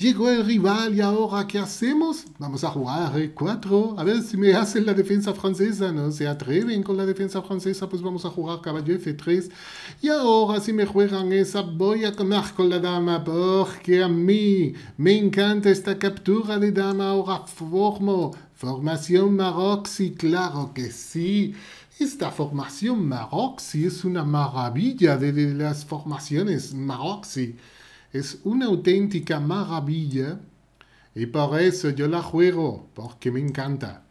Llegó el rival y ahora ¿qué hacemos? Vamos a jugar R4. A ver si me hacen la defensa francesa, ¿no? Se atreven con la defensa francesa, pues vamos a jugar caballo F3. Y ahora si me juegan esa, voy a comer con la dama, porque a mí me encanta esta captura de dama. Ahora formo formación maroxi, claro que sí. Esta formación maroxi es una maravilla de, las formaciones marroxi. Es una auténtica maravilla y por eso yo la juego, porque me encanta.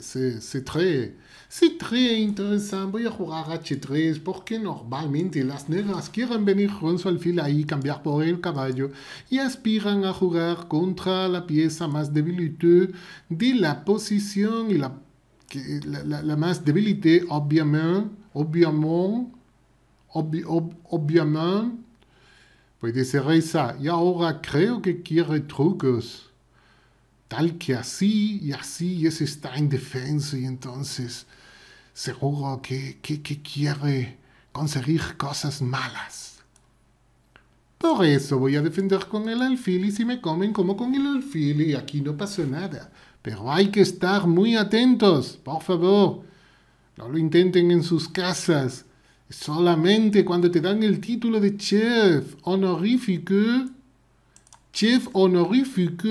C'est très, très interesante. Voy a jugar H3 porque normalmente las negras quieren venir con su alfil ahí, cambiar por el caballo y aspiran a jugar contra la pieza más debilité de la posición y la, la, más debilité, obviamente, obviamente, ob, obviamente pues dice Reza, y ahora creo que quiere trucos, tal que así y así, y ese está indefenso, y entonces seguro que, que, que quiere conseguir cosas malas. Por eso voy a defender con el alfil y si me comen como con el alfil y aquí no pasó nada. Pero hay que estar muy atentos, por favor. No lo intenten en sus casas. Solamente cuando te dan el título de chef honorífico, chef honorífico,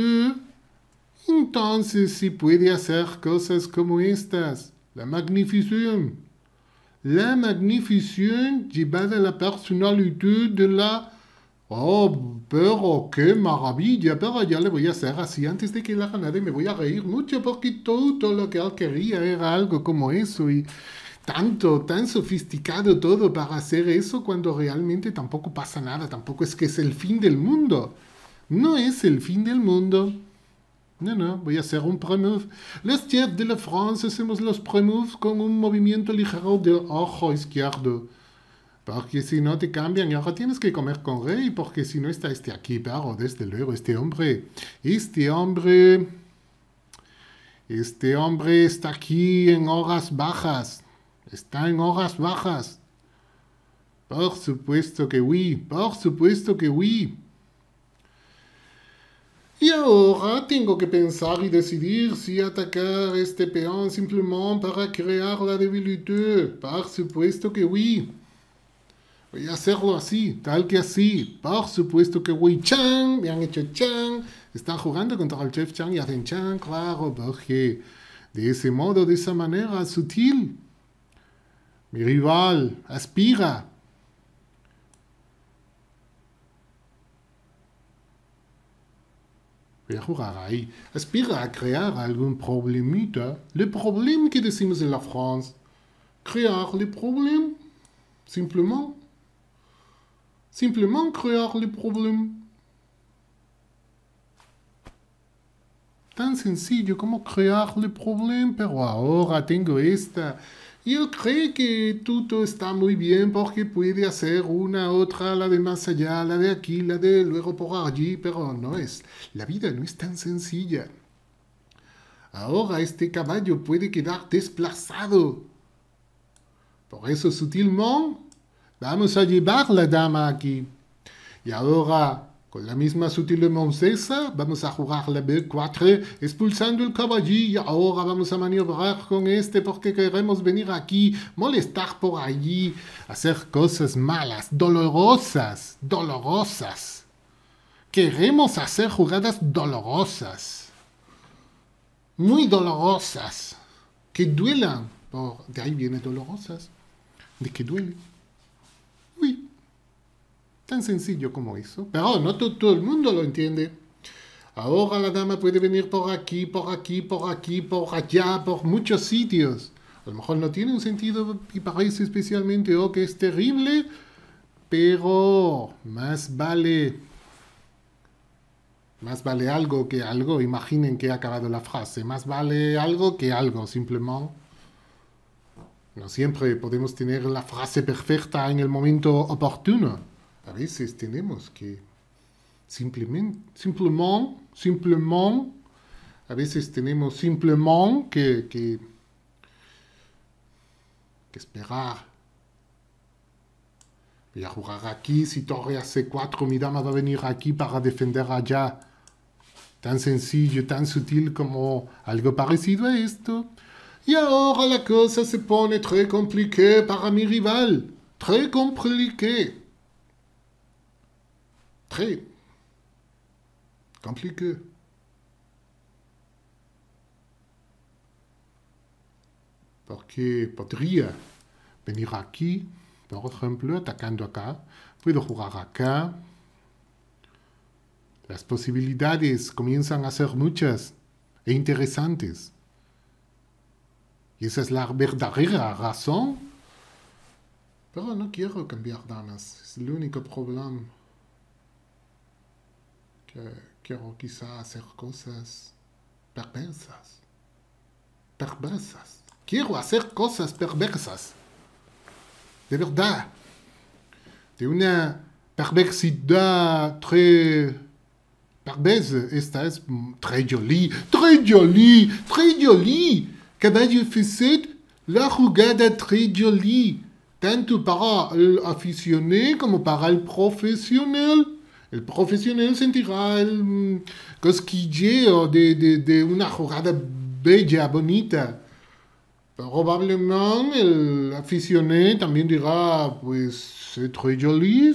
entonces sí puede hacer cosas como estas. La magnificación. La magnificación llevada a la personalidad de la... Oh, pero qué maravilla, pero ya le voy a hacer así antes de que la haga me voy a reír mucho porque todo lo que él quería era algo como eso y tanto, tan sofisticado todo para hacer eso cuando realmente tampoco pasa nada, tampoco es que es el fin del mundo. No es el fin del mundo. No, no, voy a hacer un premove. Los chefs de la France hacemos los premoves con un movimiento ligero del ojo izquierdo. Porque si no te cambian y ahora tienes que comer con rey, porque si no está este aquí, pero desde luego este hombre, este hombre, este hombre está aquí en horas bajas. Está en horas bajas. Por supuesto que oui, por supuesto que oui. Y ahora tengo que pensar y decidir si atacar este peón simplemente para crear la debilidad. Por supuesto que oui. Voy a hacerlo así, tal que así. Por supuesto que oui. Chang, me han hecho Chang. Están jugando contra el chef Chang y hacen Chang, claro, porque de ese modo, de esa manera sutil. Mi rival, aspira. ahí. aspira a crear algún problemita. Le problème que decimos en la France, crear le problème, simplement. Simplement crear le problème. Tan sencillo como crear le problème, pero ahora tengo esta Y él cree que todo está muy bien porque puede hacer una, otra, la de más allá, la de aquí, la de luego por allí, pero no es. La vida no es tan sencilla. Ahora este caballo puede quedar desplazado. Por eso sutilmente vamos a llevar la dama aquí. Y ahora con la misma sutil moncesa vamos a jugar la B4 expulsando el Y Ahora vamos a maniobrar con este porque queremos venir aquí, molestar por allí, hacer cosas malas, dolorosas, dolorosas. Queremos hacer jugadas dolorosas. Muy dolorosas. Que duelan. Por, de ahí viene dolorosas. De que duele. Tan sencillo como eso. Pero no todo el mundo lo entiende. Ahora la dama puede venir por aquí, por aquí, por aquí, por allá, por muchos sitios. A lo mejor no tiene un sentido y parece especialmente o oh, que es terrible, pero más vale. Más vale algo que algo. Imaginen que he acabado la frase. Más vale algo que algo, simplemente. No siempre podemos tener la frase perfecta en el momento oportuno. A veces tenemos que simplemente, simplemente, simplemente, a veces tenemos simplemente que, que, esperar. Voy a jugar aquí, si torre hace c4, mi dama va a venir aquí para defender allá. Tan sencillo, tan sutil como algo parecido a esto. Y ahora la cosa se pone très compliqué para mi rival. Très compliqué. Très compliqué. Porque podría venir aquí, por ejemplo, atacando acá. Puedo jugar acá. Las posibilidades comienzan a ser muchas e interesantes. Y esa es la verdadera razón. Pero no quiero cambiar damas, es el único problema. quiero quizá hacer cosas perversas. Perversas. Quiero hacer cosas perverses, De verdad. De una perversidad très perverse, Esta très joli, Très joli, Très jolie. Cada yo hice la jugada très jolie. tant pour el aficionado pour para el El profesional sentirá el mm, cosquilleo de, de, de una jugada bella, bonita. Probablemente el aficionado también dirá, pues es muy joli,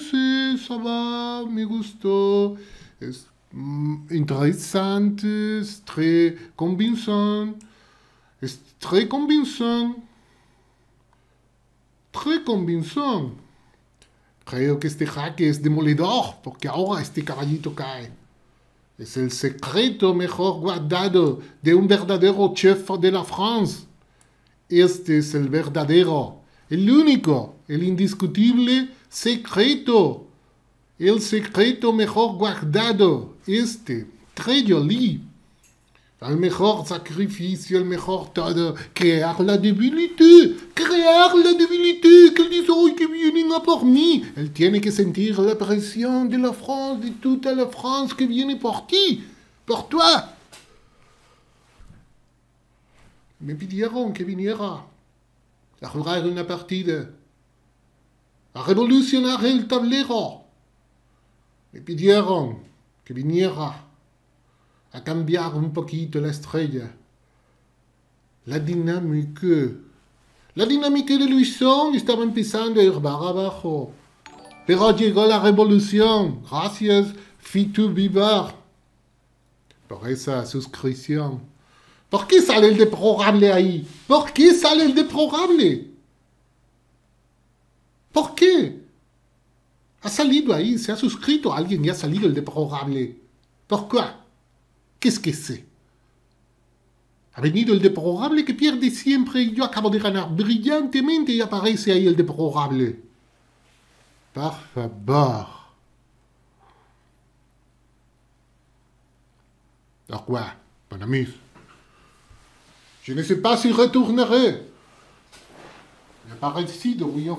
va, me gustó, es mm, interesante, es muy convincente, es très convincant, très convincente. Creo que este jaque es demoledor, porque ahora este caballito cae. Es el secreto mejor guardado de un verdadero chef de la France. Este es el verdadero, el único, el indiscutible secreto. El secreto mejor guardado, este, joli. El mejor sacrificio, el mejor todo, crear la debilidad la divinité oh, que les que viennent pour moi Elle tient que sentir la pression de la France, de toute la France qui vient pour qui Pour toi Me pidieron que viniera a jugar una partida, a révolutionner le tablero. Me pidieron que viniera À cambiar un poquito la estrella, la dynamique la dynamique de l'union, estaba empezando a ir para abajo. Pero llegó la révolution. Gracias, Fitu Vivar, pour cette suscripción. ¿Por qué sale el là ahí? ¿Por qué sale el Pourquoi ¿Por A Ha salido ahí, se ha suscrito à alguien y ha salido el le ¿Por Pourquoi Qu'est-ce que c'est Venido el deplorable que pierde siempre y yo acabo de ganar brillantemente y aparece ahí el deplorable. Par favor. Alors quoi, bon ami Je ne sais pas si retournerai. Il apparaît ici de William